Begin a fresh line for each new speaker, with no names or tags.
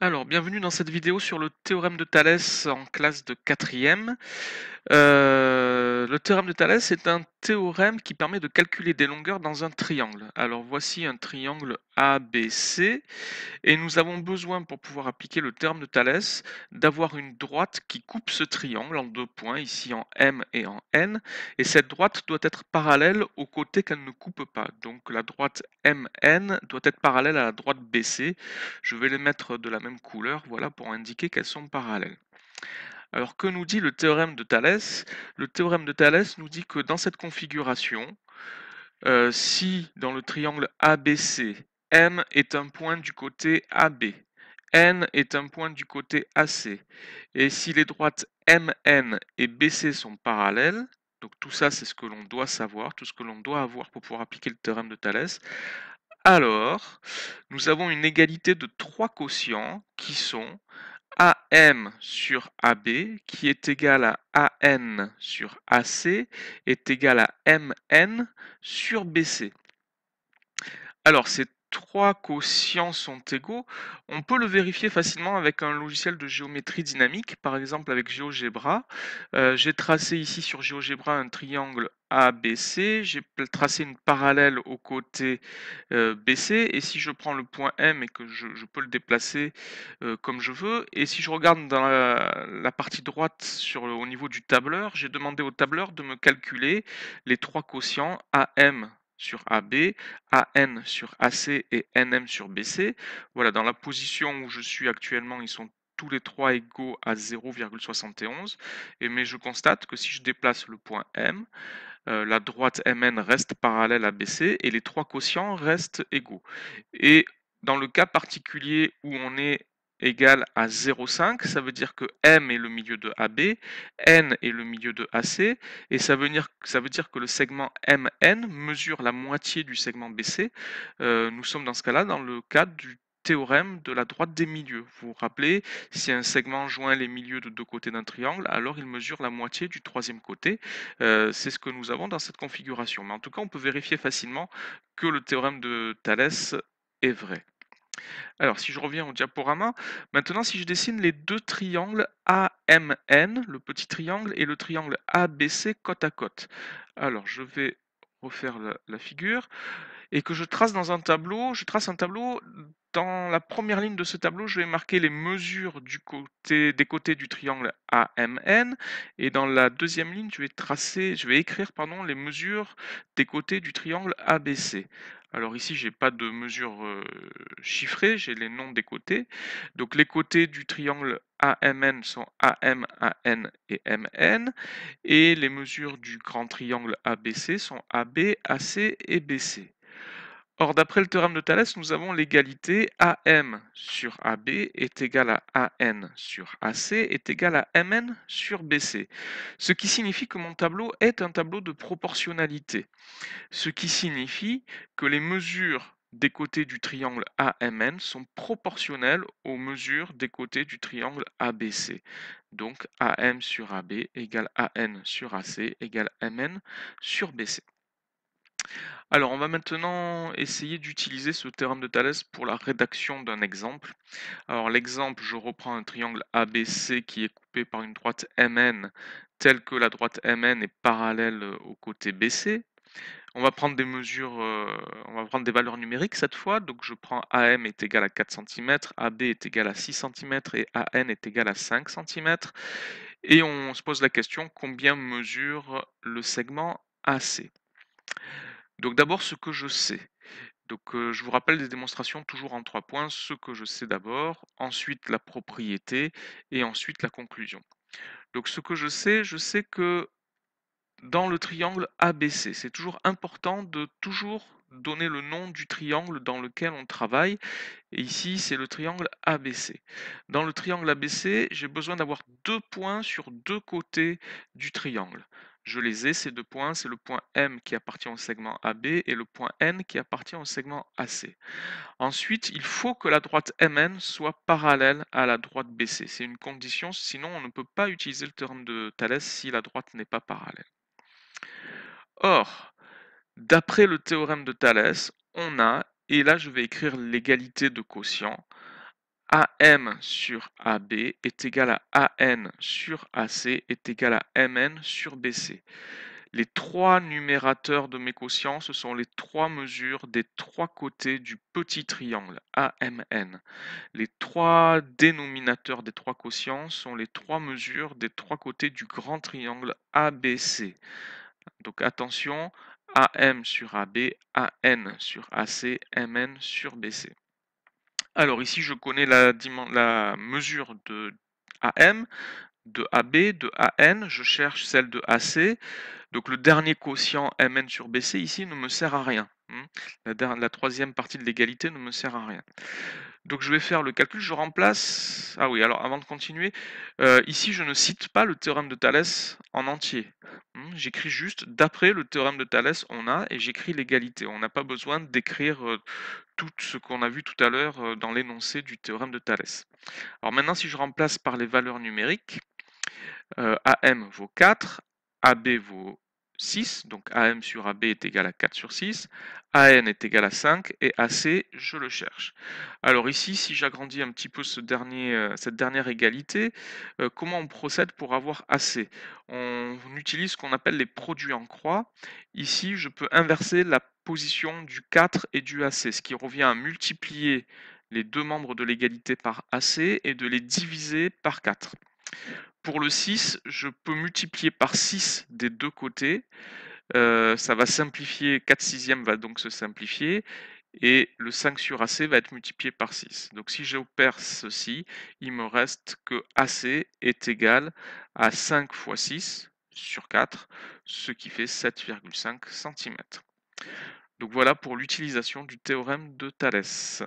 Alors, bienvenue dans cette vidéo sur le théorème de Thalès en classe de quatrième. Euh, le théorème de Thalès est un théorème qui permet de calculer des longueurs dans un triangle. Alors voici un triangle ABC. Et nous avons besoin, pour pouvoir appliquer le terme de Thalès, d'avoir une droite qui coupe ce triangle en deux points, ici en M et en N. Et cette droite doit être parallèle au côté qu'elle ne coupe pas. Donc la droite MN doit être parallèle à la droite BC. Je vais les mettre de la même couleur, voilà, pour indiquer qu'elles sont parallèles. Alors que nous dit le théorème de Thalès Le théorème de Thalès nous dit que dans cette configuration, euh, si dans le triangle ABC, M est un point du côté AB. N est un point du côté AC. Et si les droites MN et BC sont parallèles, donc tout ça c'est ce que l'on doit savoir, tout ce que l'on doit avoir pour pouvoir appliquer le théorème de Thalès, alors nous avons une égalité de trois quotients qui sont AM sur AB qui est égal à AN sur AC est égal à MN sur BC. Alors c'est trois quotients sont égaux, on peut le vérifier facilement avec un logiciel de géométrie dynamique, par exemple avec GeoGebra. Euh, j'ai tracé ici sur GeoGebra un triangle ABC, j'ai tracé une parallèle au côté euh, BC, et si je prends le point M et que je, peux le déplacer euh, comme je veux, et si je regarde dans la, partie droite sur, au niveau du tableur, j'ai demandé au tableur de me calculer les trois quotients AM, sur AB, AN sur AC et NM sur BC. Voilà, dans la position où je suis actuellement, ils sont tous les trois égaux à 0,71. Et mais je constate que si je déplace le point M, euh, la droite MN reste parallèle à BC et les trois quotients restent égaux. Et dans le cas particulier où on est égale à 0,5, ça veut dire que M est le milieu de AB, N est le milieu de AC, et ça veut dire, que le segment MN mesure la moitié du segment BC. Euh, nous sommes dans ce cas-là dans le cadre du théorème de la droite des milieux. Vous vous rappelez, si un segment joint les milieux de deux côtés d'un triangle, alors il mesure la moitié du troisième côté. Euh, c'est ce que nous avons dans cette configuration. Mais en tout cas, on peut vérifier facilement que le théorème de Thalès est vrai. Alors, si je reviens au diaporama, maintenant, si je dessine les deux triangles AMN, le petit triangle, et le triangle ABC côte à côte. Alors, je vais refaire la, figure et que je trace dans un tableau, je trace un tableau dans la première ligne de ce tableau, je vais marquer les mesures des côtés du triangle AMN. Et dans la deuxième ligne, je vais, tracer, je vais écrire les mesures des côtés du triangle ABC. Alors ici, je n'ai pas de mesures euh, chiffrées, j'ai les noms des côtés. Donc les côtés du triangle AMN sont AM, AN et MN. Et les mesures du grand triangle ABC sont AB, AC et BC. Or, d'après le théorème de Thalès, nous avons l'égalité AM sur AB est égal à AN sur AC est égal à MN sur BC. Ce qui signifie que mon tableau est un tableau de proportionnalité. Ce qui signifie que les mesures des côtés du triangle AMN sont proportionnelles aux mesures des côtés du triangle ABC. Donc AM sur AB égale AN sur AC égale MN sur BC. Alors, on va maintenant essayer d'utiliser ce théorème de Thalès pour la rédaction d'un exemple. Alors, l'exemple, je reprends un triangle ABC qui est coupé par une droite MN, telle que la droite MN est parallèle euh, au côté BC. On va prendre des mesures, euh, on va prendre des valeurs numériques cette fois. Donc, je prends AM est égal à 4 cm, AB est égal à 6 cm et AN est égal à 5 cm. Et on se pose la question combien mesure le segment AC donc d'abord ce que je sais. Donc je vous rappelle des démonstrations toujours en trois points, ce que je sais d'abord, ensuite la propriété et ensuite la conclusion. Donc ce que je sais, je sais que dans le triangle ABC, c'est toujours important de toujours donner le nom du triangle dans lequel on travaille. Et ici, c'est le triangle ABC. Dans le triangle ABC, j'ai besoin d'avoir deux points sur deux côtés du triangle je les ai, ces deux points, c'est le point M qui appartient au segment AB et le point N qui appartient au segment AC. Ensuite, il faut que la droite MN soit parallèle à la droite BC. C'est une condition, sinon on ne peut pas utiliser le terme de Thalès si la droite n'est pas parallèle. Or, d'après le théorème de Thalès, on a, et là je vais écrire l'égalité de quotient, AM sur AB est égal à AN sur AC est égal à MN sur BC. Les trois numérateurs de mes quotients, ce sont les trois mesures des trois côtés du petit triangle AMN. Les trois dénominateurs des trois quotients sont les trois mesures des trois côtés du grand triangle ABC. Donc attention, AM sur AB, AN sur AC, MN sur BC. Alors ici, je connais la, mesure de AM, de AB, de AN, je cherche celle de AC. Donc le dernier quotient MN sur BC ici ne me sert à rien. Hmm. la troisième partie de l'égalité ne me sert à rien. Donc je vais faire le calcul, je remplace... Ah oui, alors avant de continuer, euh, ici je ne cite pas le théorème de Thalès en entier. Hmm, j'écris juste, d'après le théorème de Thalès, on a, et j'écris l'égalité. On n'a pas besoin d'écrire euh, tout ce qu'on a vu tout à l'heure euh, dans l'énoncé du théorème de Thalès. Alors maintenant, si je remplace par les valeurs numériques, AM vaut 4, AB vaut 6, donc AM sur AB est égal à 4 sur 6, AN est égal à 5 et AC, je le cherche. Alors ici, si j'agrandis un petit peu euh, cette dernière égalité, euh, comment on procède pour avoir AC on utilise ce qu'on appelle les produits en croix. Ici, je peux inverser la position du 4 et du AC, ce qui revient à multiplier les deux membres de l'égalité par AC et de les diviser par 4 pour le 6, je peux multiplier par 6 des deux côtés. Euh, ça va simplifier, 4 sixièmes va donc se simplifier, et le 5 sur AC va être multiplié par 6. Donc si j'opère ceci, il me reste que AC est égal à 5 fois 6 sur 4, ce qui fait 7,5 cm. Donc voilà pour l'utilisation du théorème de Thalès.